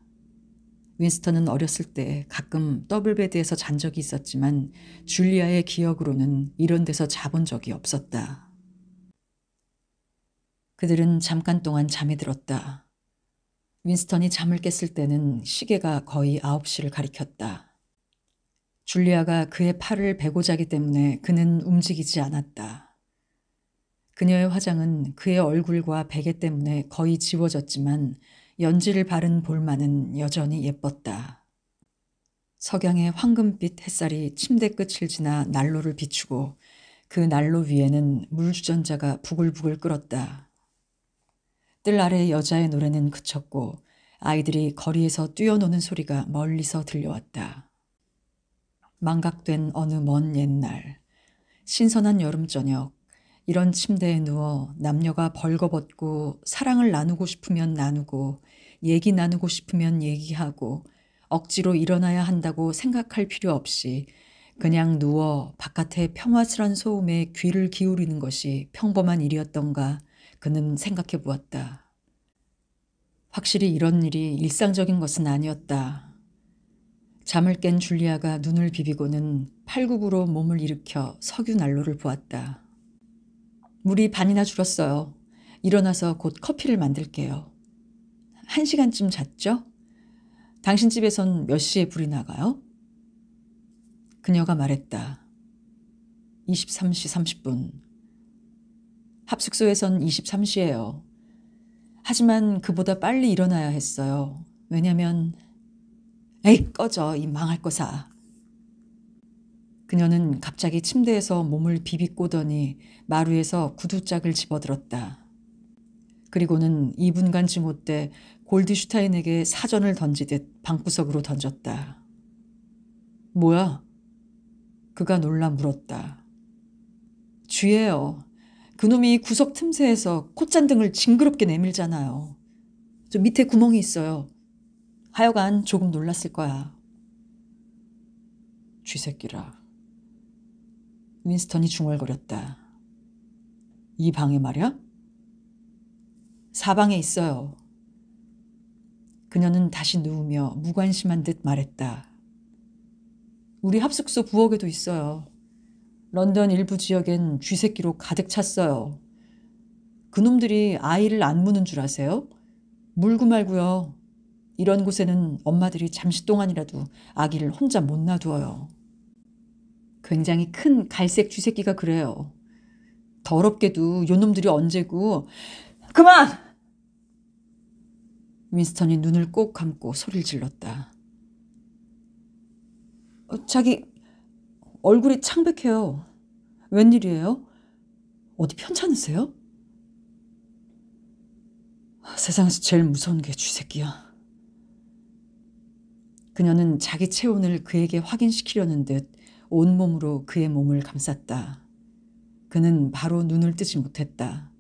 윈스턴은 어렸을 때 가끔 더블베드에서 잔 적이 있었지만 줄리아의 기억으로는 이런 데서 자본 적이 없었다. 그들은 잠깐 동안 잠에 들었다. 윈스턴이 잠을 깼을 때는 시계가 거의 9시를 가리켰다. 줄리아가 그의 팔을 베고 자기 때문에 그는 움직이지 않았다. 그녀의 화장은 그의 얼굴과 베개 때문에 거의 지워졌지만 연지를 바른 볼만은 여전히 예뻤다. 석양의 황금빛 햇살이 침대 끝을 지나 난로를 비추고 그 난로 위에는 물주전자가 부글부글 끓었다. 뜰 아래 여자의 노래는 그쳤고 아이들이 거리에서 뛰어노는 소리가 멀리서 들려왔다. 망각된 어느 먼 옛날, 신선한 여름 저녁, 이런 침대에 누워 남녀가 벌거벗고 사랑을 나누고 싶으면 나누고 얘기 나누고 싶으면 얘기하고 억지로 일어나야 한다고 생각할 필요 없이 그냥 누워 바깥의 평화스런 소음에 귀를 기울이는 것이 평범한 일이었던가 그는 생각해 보았다. 확실히 이런 일이 일상적인 것은 아니었다. 잠을 깬 줄리아가 눈을 비비고는 팔굽으로 몸을 일으켜 석유 난로를 보았다. 물이 반이나 줄었어요. 일어나서 곧 커피를 만들게요. 한 시간쯤 잤죠? 당신 집에선 몇 시에 불이 나가요? 그녀가 말했다. 23시 30분. 합숙소에선 2 3시에요 하지만 그보다 빨리 일어나야 했어요. 왜냐면 에이 꺼져 이 망할 거사. 그녀는 갑자기 침대에서 몸을 비비꼬더니 마루에서 구두짝을 집어들었다. 그리고는 2분간 증오 때 골드슈타인에게 사전을 던지듯 방구석으로 던졌다. 뭐야? 그가 놀라 물었다. 쥐예요. 그놈이 구석 틈새에서 콧잔등을 징그럽게 내밀잖아요. 저 밑에 구멍이 있어요. 하여간 조금 놀랐을 거야. 쥐새끼라. 윈스턴이 중얼거렸다. 이 방에 말야? 이 사방에 있어요. 그녀는 다시 누우며 무관심한 듯 말했다. 우리 합숙소 부엌에도 있어요. 런던 일부 지역엔 쥐새끼로 가득 찼어요. 그놈들이 아이를 안 무는 줄 아세요? 물고 말고요. 이런 곳에는 엄마들이 잠시 동안이라도 아기를 혼자 못 놔두어요. 굉장히 큰 갈색 쥐새끼가 그래요. 더럽게도 요놈들이 언제고 그만! 윈스턴이 눈을 꼭 감고 소리를 질렀다. 어, 자기 얼굴이 창백해요. 웬일이에요? 어디 편찮으세요? 세상에서 제일 무서운 게 쥐새끼야. 그녀는 자기 체온을 그에게 확인시키려는 듯 온몸으로 그의 몸을 감쌌다. 그는 바로 눈을 뜨지 못했다.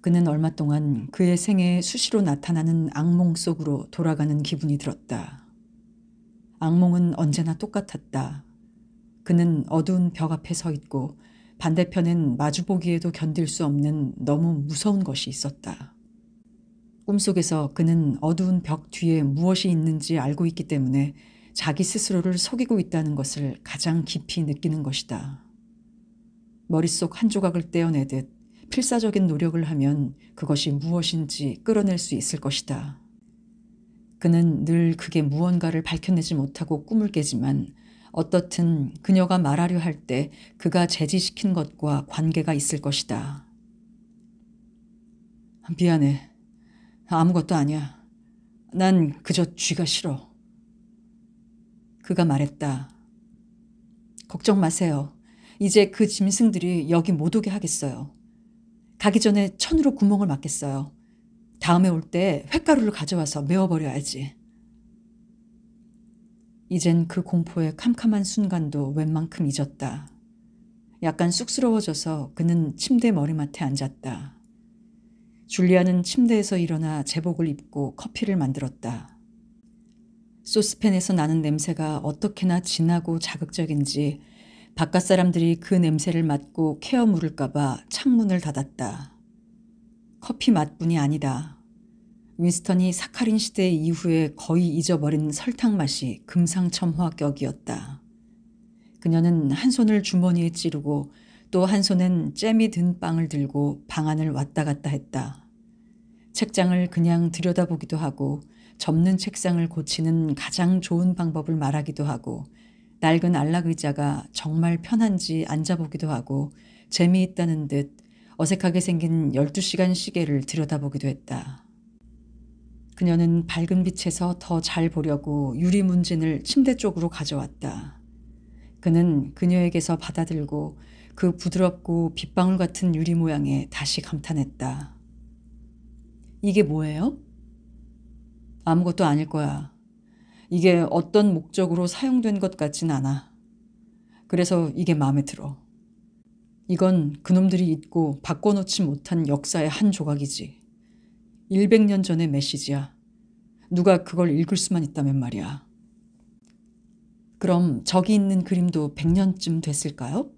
그는 얼마 동안 그의 생에 애 수시로 나타나는 악몽 속으로 돌아가는 기분이 들었다. 악몽은 언제나 똑같았다. 그는 어두운 벽 앞에 서 있고 반대편엔 마주보기에도 견딜 수 없는 너무 무서운 것이 있었다. 꿈속에서 그는 어두운 벽 뒤에 무엇이 있는지 알고 있기 때문에 자기 스스로를 속이고 있다는 것을 가장 깊이 느끼는 것이다. 머릿속 한 조각을 떼어내듯 필사적인 노력을 하면 그것이 무엇인지 끌어낼 수 있을 것이다. 그는 늘 그게 무언가를 밝혀내지 못하고 꿈을 깨지만 어떻든 그녀가 말하려 할 때 그가 제지시킨 것과 관계가 있을 것이다. 미안해. 아무것도 아니야. 난 그저 쥐가 싫어. 그가 말했다. 걱정 마세요. 이제 그 짐승들이 여기 못 오게 하겠어요. 가기 전에 천으로 구멍을 막겠어요. 다음에 올 때 횟가루를 가져와서 메워버려야지. 이젠 그 공포의 캄캄한 순간도 웬만큼 잊었다. 약간 쑥스러워져서 그는 침대 머리맡에 앉았다. 줄리아는 침대에서 일어나 제복을 입고 커피를 만들었다. 소스팬에서 나는 냄새가 어떻게나 진하고 자극적인지 바깥 사람들이 그 냄새를 맡고 케어 물을까봐 창문을 닫았다. 커피 맛뿐이 아니다. 윈스턴이 사카린 시대 이후에 거의 잊어버린 설탕 맛이 금상첨화격이었다. 그녀는 한 손을 주머니에 찌르고 또 한 손엔 잼이 든 빵을 들고 방 안을 왔다 갔다 했다. 책장을 그냥 들여다보기도 하고 접는 책상을 고치는 가장 좋은 방법을 말하기도 하고 낡은 안락 의자가 정말 편한지 앉아보기도 하고 재미있다는 듯 어색하게 생긴 12시간 시계를 들여다보기도 했다. 그녀는 밝은 빛에서 더 잘 보려고 유리 문진을 침대 쪽으로 가져왔다. 그는 그녀에게서 받아들고 그 부드럽고 빗방울 같은 유리 모양에 다시 감탄했다. 이게 뭐예요? 아무것도 아닐 거야. 이게 어떤 목적으로 사용된 것 같진 않아. 그래서 이게 마음에 들어. 이건 그놈들이 잊고 바꿔놓지 못한 역사의 한 조각이지. 100년 전의 메시지야. 누가 그걸 읽을 수만 있다면 말이야. 그럼 저기 있는 그림도 100년쯤 됐을까요?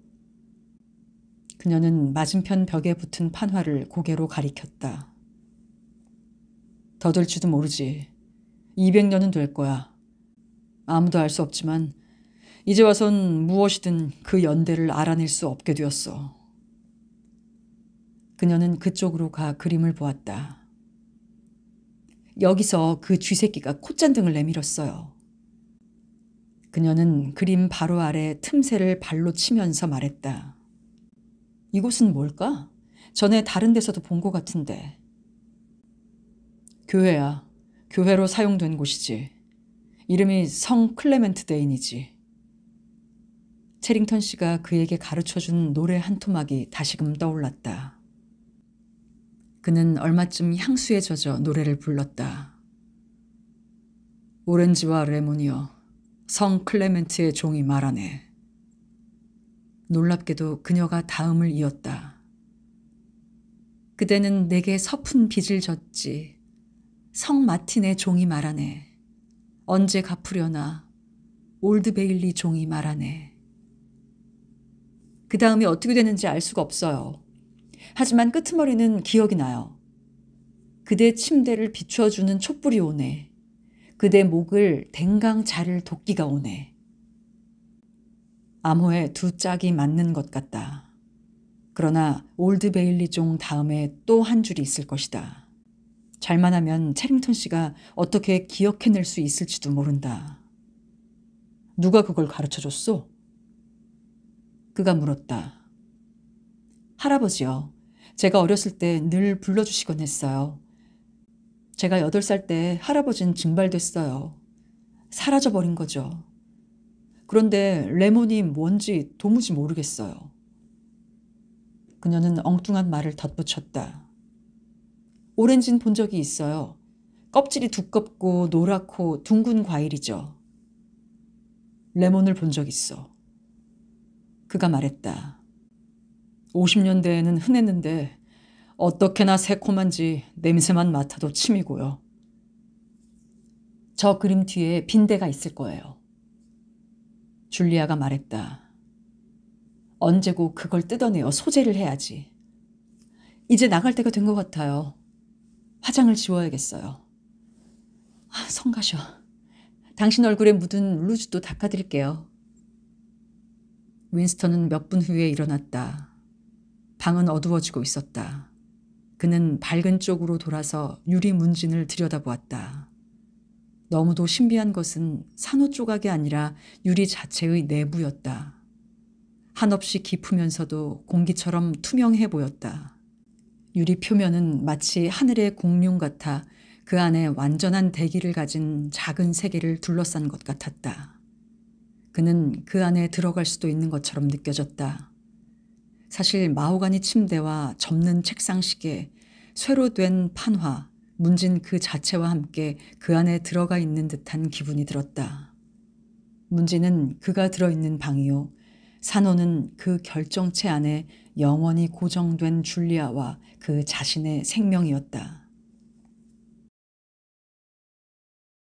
그녀는 맞은편 벽에 붙은 판화를 고개로 가리켰다. 더들지도 모르지. 200년은 될 거야. 아무도 알 수 없지만 이제 와선 무엇이든 그 연대를 알아낼 수 없게 되었어. 그녀는 그쪽으로 가 그림을 보았다. 여기서 그 쥐새끼가 콧잔등을 내밀었어요. 그녀는 그림 바로 아래 틈새를 발로 치면서 말했다. 이곳은 뭘까? 전에 다른 데서도 본 것 같은데. 교회야. 교회로 사용된 곳이지. 이름이 성 클레멘트 데인이지. 체링턴 씨가 그에게 가르쳐 준 노래 한 토막이 다시금 떠올랐다. 그는 얼마쯤 향수에 젖어 노래를 불렀다. 오렌지와 레몬이여, 성 클레멘트의 종이 말하네. 놀랍게도 그녀가 다음을 이었다. 그대는 내게 서푼 빚을 졌지. 성 마틴의 종이 말하네. 언제 갚으려나. 올드베일리 종이 말하네. 그 다음이 어떻게 되는지 알 수가 없어요. 하지만 끄트머리는 기억이 나요. 그대 침대를 비추어주는 촛불이 오네. 그대 목을 댕강 자를 도끼가 오네. 암호의 두 짝이 맞는 것 같다. 그러나 올드베일리 종 다음에 또 한 줄이 있을 것이다. 잘만 하면 체링턴 씨가 어떻게 기억해낼 수 있을지도 모른다. 누가 그걸 가르쳐 줬소? 그가 물었다. 할아버지요. 제가 어렸을 때 늘 불러주시곤 했어요. 제가 8살 때 할아버진 증발됐어요. 사라져버린 거죠. 그런데 레몬이 뭔지 도무지 모르겠어요. 그녀는 엉뚱한 말을 덧붙였다. 오렌지는 본 적이 있어요. 껍질이 두껍고 노랗고 둥근 과일이죠. 레몬을 본 적 있어. 그가 말했다. 50년대에는 흔했는데 어떻게나 새콤한지 냄새만 맡아도 침이고요. 저 그림 뒤에 빈대가 있을 거예요. 줄리아가 말했다. 언제고 그걸 뜯어내어 소재를 해야지. 이제 나갈 때가 된 것 같아요. 화장을 지워야겠어요. 아, 성가셔. 당신 얼굴에 묻은 루즈도 닦아드릴게요. 윈스턴은 몇 분 후에 일어났다. 방은 어두워지고 있었다. 그는 밝은 쪽으로 돌아서 유리 문진을 들여다보았다. 너무도 신비한 것은 산호 조각이 아니라 유리 자체의 내부였다. 한없이 깊으면서도 공기처럼 투명해 보였다. 유리 표면은 마치 하늘의 공룡 같아 그 안에 완전한 대기를 가진 작은 세계를 둘러싼 것 같았다. 그는 그 안에 들어갈 수도 있는 것처럼 느껴졌다. 사실 마호가니 침대와 접는 책상 시계, 쇠로 된 판화, 문진 그 자체와 함께 그 안에 들어가 있는 듯한 기분이 들었다. 문진은 그가 들어있는 방이요. 산호는 그 결정체 안에 영원히 고정된 줄리아와 그 자신의 생명이었다.